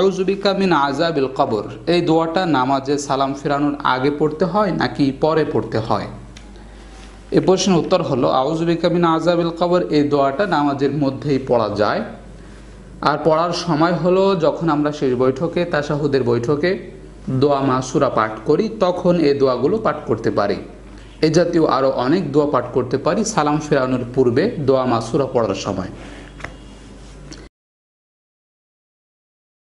আউজুবিকা মিন আজাবিল কবর এই দোয়াটা নামাজে সালাম ফেরানোর আগে পড়তে হয় নাকি পরে পড়তে হয় এ প্রশ্নের উত্তর হলো আউজুবিকা মিন আজাবিল কবর এই দোয়াটা নামাজের মধ্যেই পড়া যায় আর পড়ার সময় হলো যখন আমরা শেষ বৈঠকে তাসাহুদের বৈঠকে দোয়া মাসুরা পাঠ করি তখন এই দোয়াগুলো পাঠ করতে পারি এ জাতীয় আরও অনেক দোয়া পাঠ করতে পারি সালাম ফেরানোর পূর্বে দোয়া মাসুরা পড়ার সময়